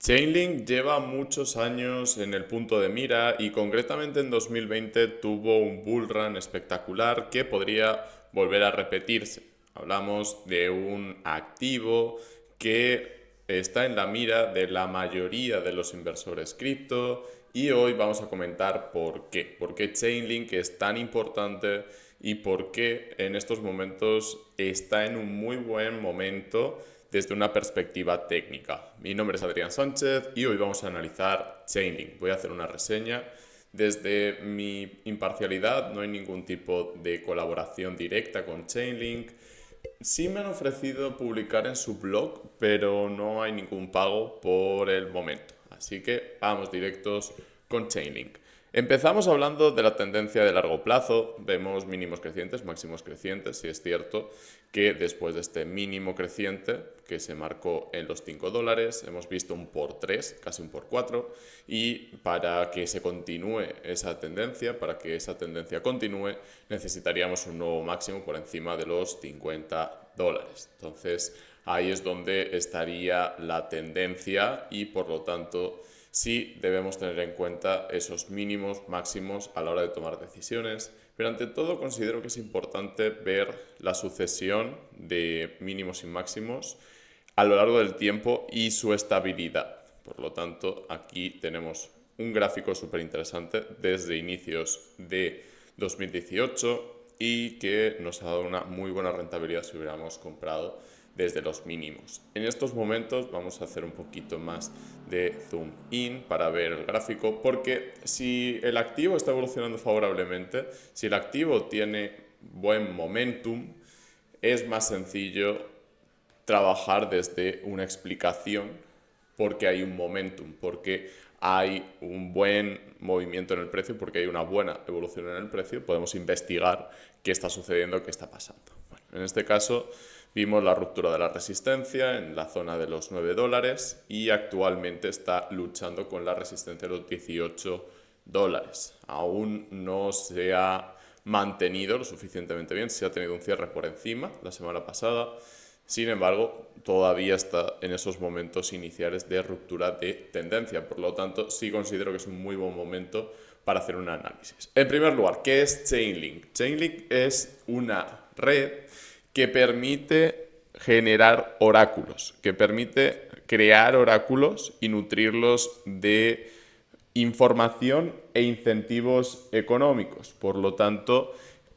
Chainlink lleva muchos años en el punto de mira y concretamente en 2020 tuvo un bull run espectacular que podría volver a repetirse. Hablamos de un activo que está en la mira de la mayoría de los inversores cripto y hoy vamos a comentar por qué, por qué Chainlink es tan importante y por qué en estos momentos está en un muy buen momento desde una perspectiva técnica. Mi nombre es Adrián Sánchez y hoy vamos a analizar Chainlink. Voy a hacer una reseña. Desde mi imparcialidad no hay ningún tipo de colaboración directa con Chainlink. Sí me han ofrecido publicar en su blog, pero no hay ningún pago por el momento. Así que vamos directos con Chainlink. Empezamos hablando de la tendencia de largo plazo, vemos mínimos crecientes, máximos crecientes, y es cierto que después de este mínimo creciente que se marcó en los 5 dólares, hemos visto un por 3, casi un por 4, y para que se continúe esa tendencia, para que esa tendencia continúe, necesitaríamos un nuevo máximo por encima de los 50 dólares. Entonces ahí es donde estaría la tendencia y por lo tanto sí debemos tener en cuenta esos mínimos, máximos a la hora de tomar decisiones, pero ante todo considero que es importante ver la sucesión de mínimos y máximos a lo largo del tiempo y su estabilidad. Por lo tanto, aquí tenemos un gráfico súper interesante desde inicios de 2018 y que nos ha dado una muy buena rentabilidad si hubiéramos comprado desde los mínimos. En estos momentos vamos a hacer un poquito más de zoom in para ver el gráfico, porque si el activo está evolucionando favorablemente, si el activo tiene buen momentum, es más sencillo trabajar desde una explicación porque hay un momentum, porque hay un buen movimiento en el precio, porque hay una buena evolución en el precio, podemos investigar qué está sucediendo, qué está pasando. en este caso, Vimos la ruptura de la resistencia en la zona de los 9 dólares y actualmente está luchando con la resistencia de los 18 dólares. Aún no se ha mantenido lo suficientemente bien, se ha tenido un cierre por encima la semana pasada. Sin embargo, todavía está en esos momentos iniciales de ruptura de tendencia. Por lo tanto, sí considero que es un muy buen momento para hacer un análisis. En primer lugar, ¿qué es Chainlink? Chainlink es una red que permite generar oráculos, que permite crear oráculos y nutrirlos de información e incentivos económicos. Por lo tanto,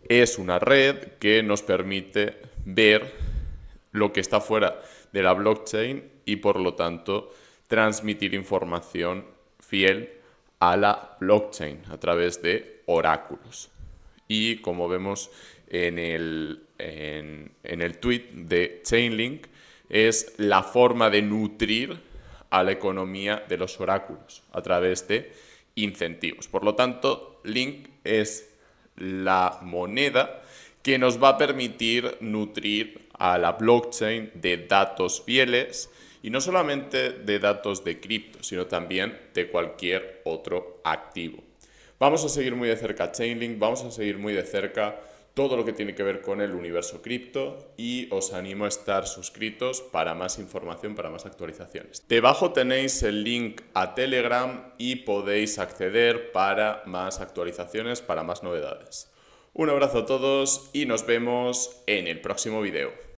es una red que nos permite ver lo que está fuera de la blockchain y por lo tanto transmitir información fiel a la blockchain a través de oráculos. Y como vemos en el, tweet de Chainlink, es la forma de nutrir a la economía de los oráculos a través de incentivos. Por lo tanto, Link es la moneda que nos va a permitir nutrir a la blockchain de datos fieles y no solamente de datos de cripto, sino también de cualquier otro activo. Vamos a seguir muy de cerca Chainlink, vamos a seguir muy de cerca todo lo que tiene que ver con el universo cripto y os animo a estar suscritos para más información, para más actualizaciones. Debajo tenéis el link a Telegram y podéis acceder para más actualizaciones, para más novedades. Un abrazo a todos y nos vemos en el próximo video.